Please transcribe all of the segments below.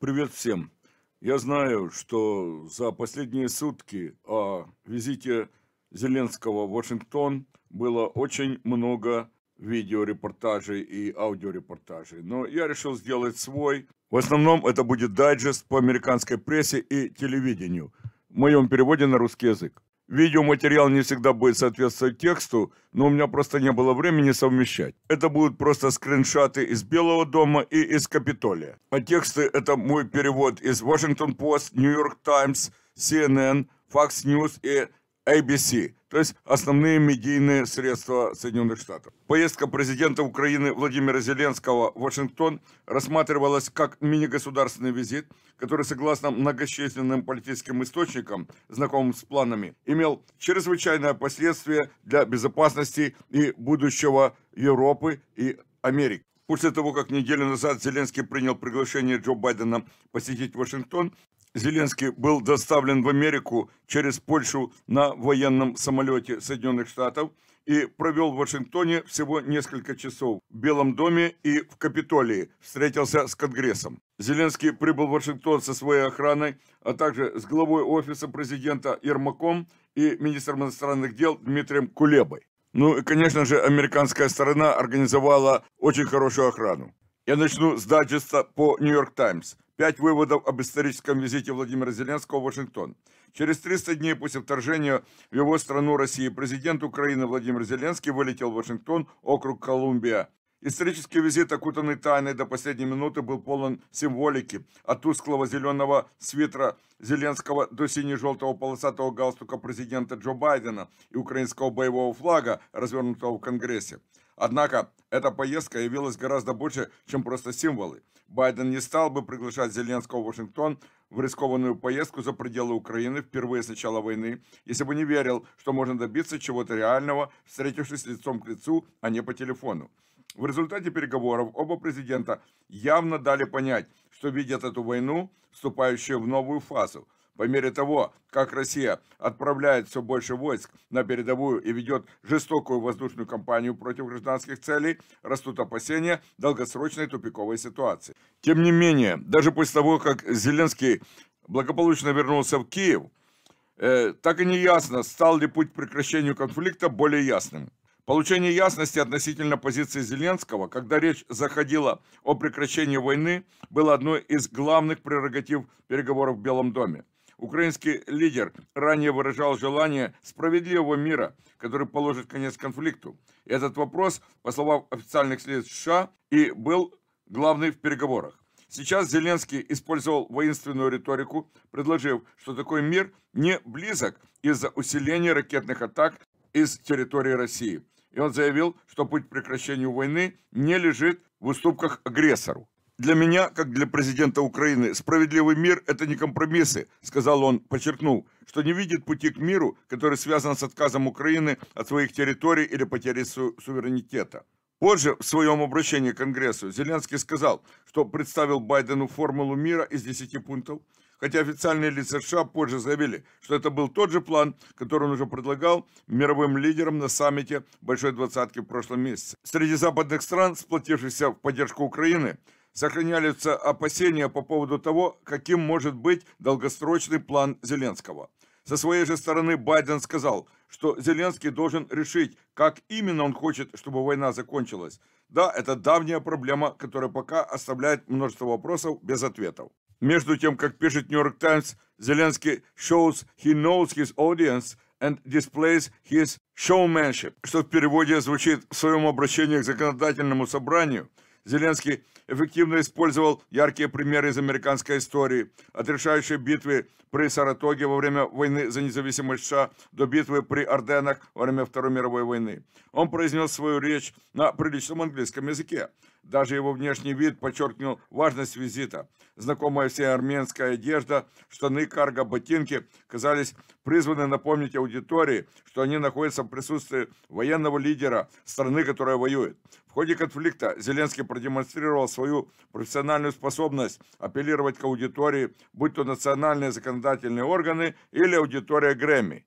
Привет всем. Я знаю, что за последние сутки о визите Зеленского в Вашингтон было очень много видеорепортажей и аудиорепортажей. Но я решил сделать свой. В основном это будет дайджест по американской прессе и телевидению в моем переводе на русский язык. Видеоматериал не всегда будет соответствовать тексту, но у меня просто не было времени совмещать. Это будут просто скриншоты из Белого дома и из Капитолия. А тексты – это мой перевод из Washington Post, New York Times, CNN, Fox News и ABC то есть основные медийные средства Соединенных Штатов. Поездка президента Украины Владимира Зеленского в Вашингтон рассматривалась как мини-государственный визит, который, согласно многочисленным политическим источникам, знакомым с планами, имел чрезвычайное последствие для безопасности и будущего Европы и Америки. После того, как неделю назад Зеленский принял приглашение Джо Байдена посетить Вашингтон, Зеленский был доставлен в Америку через Польшу на военном самолете Соединенных Штатов и провел в Вашингтоне всего несколько часов в Белом доме и в Капитолии, встретился с Конгрессом. Зеленский прибыл в Вашингтон со своей охраной, а также с главой офиса президента Ермаком и министром иностранных дел Дмитрием Кулебой. Ну и, конечно же, американская сторона организовала очень хорошую охрану. Я начну с дайджеста по Нью-Йорк Таймс. Пять выводов об историческом визите Владимира Зеленского в Вашингтон. Через 300 дней после вторжения в его страну России президент Украины Владимир Зеленский вылетел в Вашингтон, округ Колумбия. Исторический визит, окутанный тайной до последней минуты, был полон символики. От тусклого зеленого свитера Зеленского до сине-желтого полосатого галстука президента Джо Байдена и украинского боевого флага, развернутого в Конгрессе. Однако эта поездка явилась гораздо больше, чем просто символы. Байден не стал бы приглашать Зеленского в Вашингтон в рискованную поездку за пределы Украины впервые с начала войны, если бы не верил, что можно добиться чего-то реального, встретившись лицом к лицу, а не по телефону. В результате переговоров оба президента явно дали понять, что видят эту войну, вступающую в новую фазу – по мере того, как Россия отправляет все больше войск на передовую и ведет жестокую воздушную кампанию против гражданских целей, растут опасения долгосрочной тупиковой ситуации. Тем не менее, даже после того, как Зеленский благополучно вернулся в Киев, э, так и не ясно, стал ли путь к прекращению конфликта более ясным. Получение ясности относительно позиции Зеленского, когда речь заходила о прекращении войны, было одной из главных прерогатив переговоров в Белом доме. Украинский лидер ранее выражал желание справедливого мира, который положит конец конфликту. И Этот вопрос, по словам официальных следствий США, и был главный в переговорах. Сейчас Зеленский использовал воинственную риторику, предложив, что такой мир не близок из-за усиления ракетных атак из территории России. И он заявил, что путь к прекращению войны не лежит в уступках агрессору. Для меня, как для президента Украины, справедливый мир – это не компромиссы, сказал он, подчеркнул, что не видит пути к миру, который связан с отказом Украины от своих территорий или потери су- суверенитета. Позже в своем обращении к Конгрессу Зеленский сказал, что представил Байдену формулу мира из 10 пунктов, хотя официальные лица США позже заявили, что это был тот же план, который он уже предлагал мировым лидерам на саммите Большой Двадцатки в прошлом месяце. Среди западных стран, сплотившихся в поддержку Украины, сохраняются опасения по поводу того, каким может быть долгосрочный план Зеленского. Со своей же стороны Байден сказал, что Зеленский должен решить, как именно он хочет, чтобы война закончилась. Да, это давняя проблема, которая пока оставляет множество вопросов без ответов. Между тем, как пишет New York Times, Зеленский shows he knows his audience and displays his showmanship, что в переводе звучит в своем обращении к законодательному собранию – Зеленский эффективно использовал яркие примеры из американской истории, от решающей битвы при Саратоге во время войны за независимость США до битвы при Орденах во время Второй мировой войны. Он произнес свою речь на приличном английском языке, даже его внешний вид подчеркнул важность визита. Знакомая всей армянская одежда, штаны, карго, ботинки казались призваны напомнить аудитории, что они находятся в присутствии военного лидера страны, которая воюет. В ходе конфликта Зеленский продемонстрировал свою профессиональную способность апеллировать к аудитории, будь то национальные законодательные органы или аудитория Грэмми.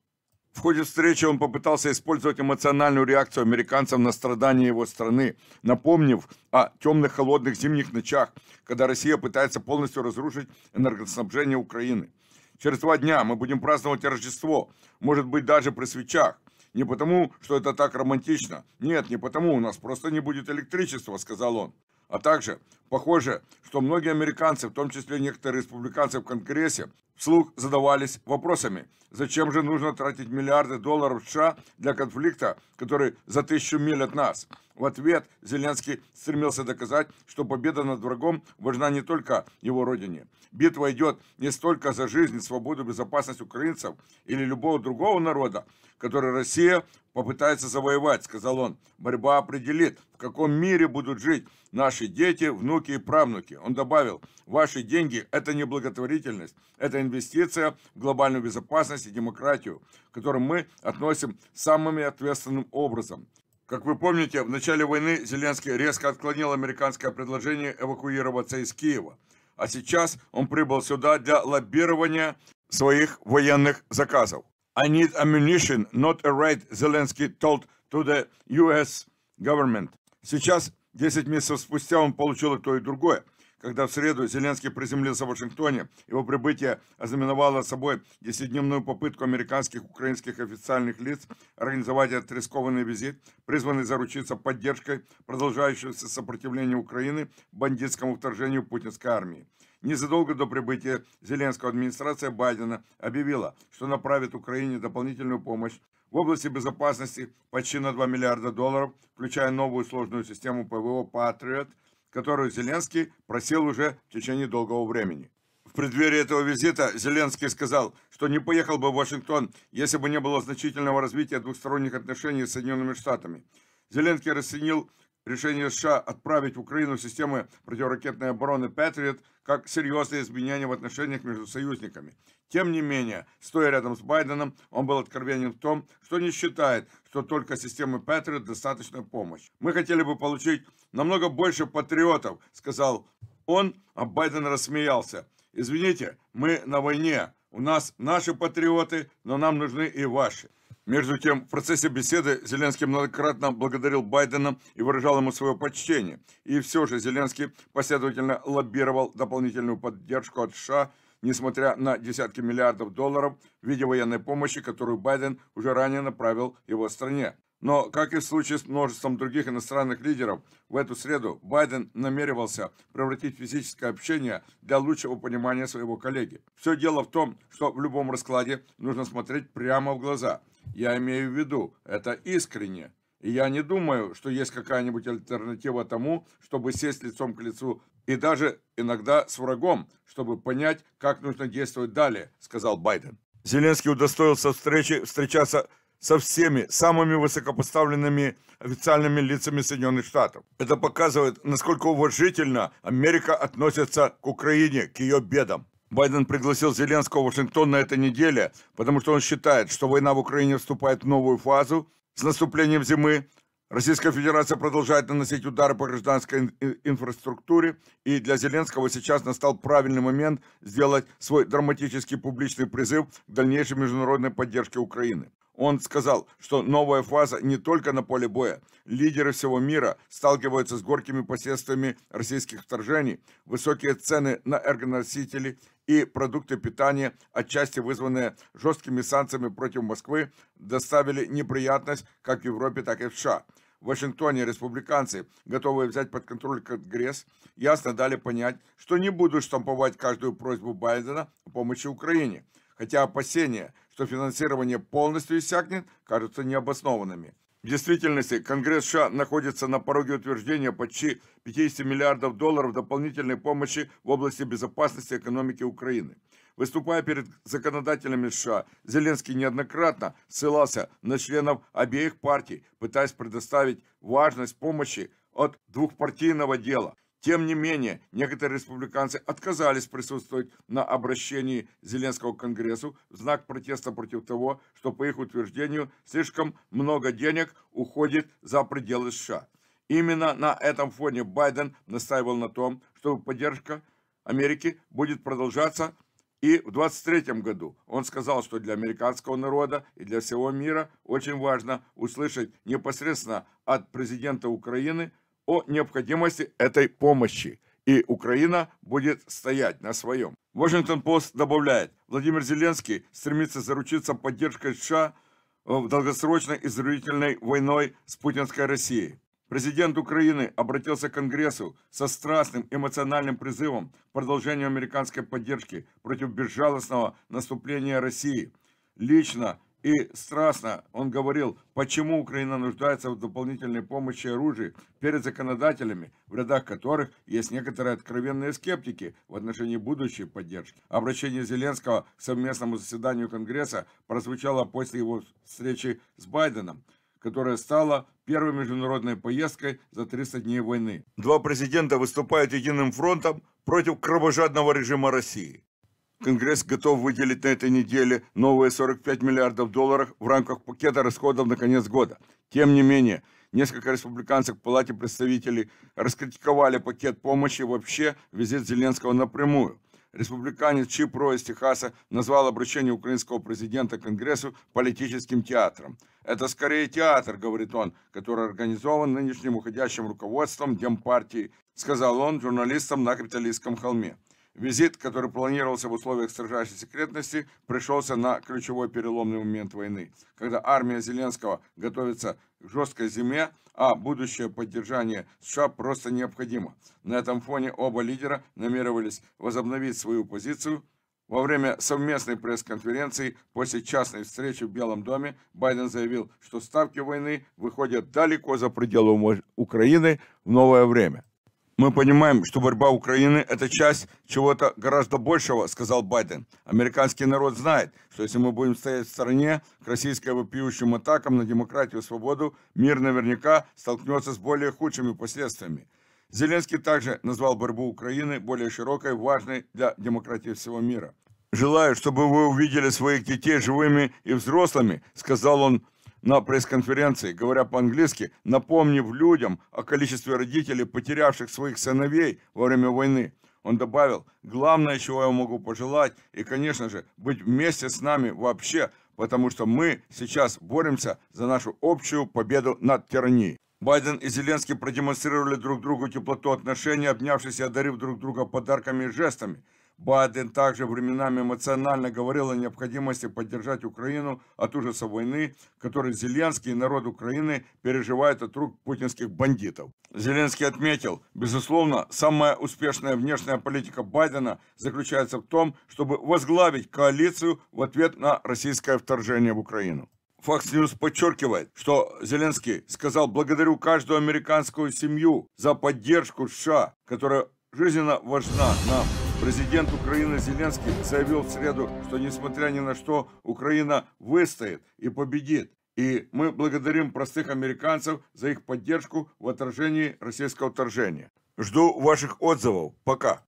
В ходе встречи он попытался использовать эмоциональную реакцию американцев на страдания его страны, напомнив о темных холодных зимних ночах, когда Россия пытается полностью разрушить энергоснабжение Украины. Через два дня мы будем праздновать Рождество, может быть даже при свечах. Не потому, что это так романтично. Нет, не потому, у нас просто не будет электричества, сказал он. А также, Похоже, что многие американцы, в том числе некоторые республиканцы в Конгрессе, вслух задавались вопросами, зачем же нужно тратить миллиарды долларов США для конфликта, который за тысячу миль от нас. В ответ Зеленский стремился доказать, что победа над врагом важна не только его родине. Битва идет не столько за жизнь, свободу, безопасность украинцев или любого другого народа, который Россия попытается завоевать, сказал он. Борьба определит, в каком мире будут жить наши дети, внуки, внуки и правнуки. Он добавил, ваши деньги – это не благотворительность, это инвестиция в глобальную безопасность и демократию, к которым мы относим самым ответственным образом. Как вы помните, в начале войны Зеленский резко отклонил американское предложение эвакуироваться из Киева. А сейчас он прибыл сюда для лоббирования своих военных заказов. I need ammunition, not a raid, Зеленский told to the US government. Сейчас Десять месяцев спустя он получил и то, и другое когда в среду Зеленский приземлился в Вашингтоне, его прибытие ознаменовало собой десятидневную попытку американских украинских официальных лиц организовать этот рискованный визит, призванный заручиться поддержкой продолжающегося сопротивления Украины бандитскому вторжению путинской армии. Незадолго до прибытия Зеленского администрация Байдена объявила, что направит Украине дополнительную помощь в области безопасности почти на 2 миллиарда долларов, включая новую сложную систему ПВО «Патриот», которую Зеленский просил уже в течение долгого времени. В преддверии этого визита Зеленский сказал, что не поехал бы в Вашингтон, если бы не было значительного развития двухсторонних отношений с Соединенными Штатами. Зеленский расценил решение США отправить в Украину системы противоракетной обороны «Патриот» как серьезные изменения в отношениях между союзниками. Тем не менее, стоя рядом с Байденом, он был откровенен в том, что не считает, что только системы Патриот достаточно помощь. «Мы хотели бы получить намного больше патриотов», — сказал он, а Байден рассмеялся. «Извините, мы на войне, у нас наши патриоты, но нам нужны и ваши». Между тем, в процессе беседы Зеленский многократно благодарил Байдена и выражал ему свое почтение. И все же Зеленский последовательно лоббировал дополнительную поддержку от США, несмотря на десятки миллиардов долларов в виде военной помощи, которую Байден уже ранее направил его стране. Но, как и в случае с множеством других иностранных лидеров, в эту среду Байден намеревался превратить физическое общение для лучшего понимания своего коллеги. Все дело в том, что в любом раскладе нужно смотреть прямо в глаза – я имею в виду, это искренне. И я не думаю, что есть какая-нибудь альтернатива тому, чтобы сесть лицом к лицу и даже иногда с врагом, чтобы понять, как нужно действовать далее, сказал Байден. Зеленский удостоился встречи встречаться со всеми самыми высокопоставленными официальными лицами Соединенных Штатов. Это показывает, насколько уважительно Америка относится к Украине, к ее бедам. Байден пригласил Зеленского в Вашингтон на этой неделе, потому что он считает, что война в Украине вступает в новую фазу с наступлением зимы. Российская Федерация продолжает наносить удары по гражданской э, инфраструктуре, и для Зеленского сейчас настал правильный момент сделать свой драматический публичный призыв к дальнейшей международной поддержке Украины. Он сказал, что новая фаза не только на поле боя. Лидеры всего мира сталкиваются с горькими последствиями российских вторжений, высокие цены на эргоносители и продукты питания, отчасти вызванные жесткими санкциями против Москвы, доставили неприятность как в Европе, так и в США. В Вашингтоне республиканцы, готовые взять под контроль Конгресс, ясно дали понять, что не будут штамповать каждую просьбу Байдена о помощи Украине. Хотя опасения, что финансирование полностью иссякнет, кажутся необоснованными. В действительности, Конгресс США находится на пороге утверждения почти 50 миллиардов долларов дополнительной помощи в области безопасности экономики Украины. Выступая перед законодателями США, Зеленский неоднократно ссылался на членов обеих партий, пытаясь предоставить важность помощи от двухпартийного дела. Тем не менее, некоторые республиканцы отказались присутствовать на обращении Зеленского к Конгрессу в знак протеста против того, что, по их утверждению, слишком много денег уходит за пределы США. Именно на этом фоне Байден настаивал на том, что поддержка Америки будет продолжаться и в 2023 году. Он сказал, что для американского народа и для всего мира очень важно услышать непосредственно от президента Украины о необходимости этой помощи, и Украина будет стоять на своем. Вашингтон-Пост добавляет, Владимир Зеленский стремится заручиться поддержкой США э, в долгосрочной изрубительной войной с путинской Россией. Президент Украины обратился к Конгрессу со страстным эмоциональным призывом к продолжению американской поддержки против безжалостного наступления России. Лично и страстно он говорил, почему Украина нуждается в дополнительной помощи и оружии перед законодателями, в рядах которых есть некоторые откровенные скептики в отношении будущей поддержки. Обращение Зеленского к совместному заседанию Конгресса прозвучало после его встречи с Байденом, которая стала первой международной поездкой за 300 дней войны. Два президента выступают единым фронтом против кровожадного режима России. Конгресс готов выделить на этой неделе новые 45 миллиардов долларов в рамках пакета расходов на конец года. Тем не менее, несколько республиканцев в Палате представителей раскритиковали пакет помощи вообще визит Зеленского напрямую. Республиканец Чип Ро из Техаса назвал обращение украинского президента к Конгрессу политическим театром. «Это скорее театр, — говорит он, — который организован нынешним уходящим руководством Демпартии», — сказал он журналистам на Капитолийском холме. Визит, который планировался в условиях строжайшей секретности, пришелся на ключевой переломный момент войны, когда армия Зеленского готовится к жесткой зиме, а будущее поддержание США просто необходимо. На этом фоне оба лидера намеревались возобновить свою позицию. Во время совместной пресс-конференции после частной встречи в Белом доме Байден заявил, что ставки войны выходят далеко за пределы Украины в новое время. Мы понимаем, что борьба Украины – это часть чего-то гораздо большего, сказал Байден. Американский народ знает, что если мы будем стоять в стороне к российской вопиющим атакам на демократию и свободу, мир наверняка столкнется с более худшими последствиями. Зеленский также назвал борьбу Украины более широкой, важной для демократии всего мира. «Желаю, чтобы вы увидели своих детей живыми и взрослыми», – сказал он на пресс-конференции, говоря по-английски, напомнив людям о количестве родителей, потерявших своих сыновей во время войны. Он добавил, главное, чего я могу пожелать, и, конечно же, быть вместе с нами вообще, потому что мы сейчас боремся за нашу общую победу над тиранией. Байден и Зеленский продемонстрировали друг другу теплоту отношений, обнявшись и одарив друг друга подарками и жестами – Байден также временами эмоционально говорил о необходимости поддержать Украину от ужаса войны, который Зеленский и народ Украины переживают от рук путинских бандитов. Зеленский отметил, безусловно, самая успешная внешняя политика Байдена заключается в том, чтобы возглавить коалицию в ответ на российское вторжение в Украину. Fox News подчеркивает, что Зеленский сказал «благодарю каждую американскую семью за поддержку США, которая жизненно важна нам». Президент Украины Зеленский заявил в среду, что несмотря ни на что, Украина выстоит и победит. И мы благодарим простых американцев за их поддержку в отражении российского вторжения. Жду ваших отзывов. Пока.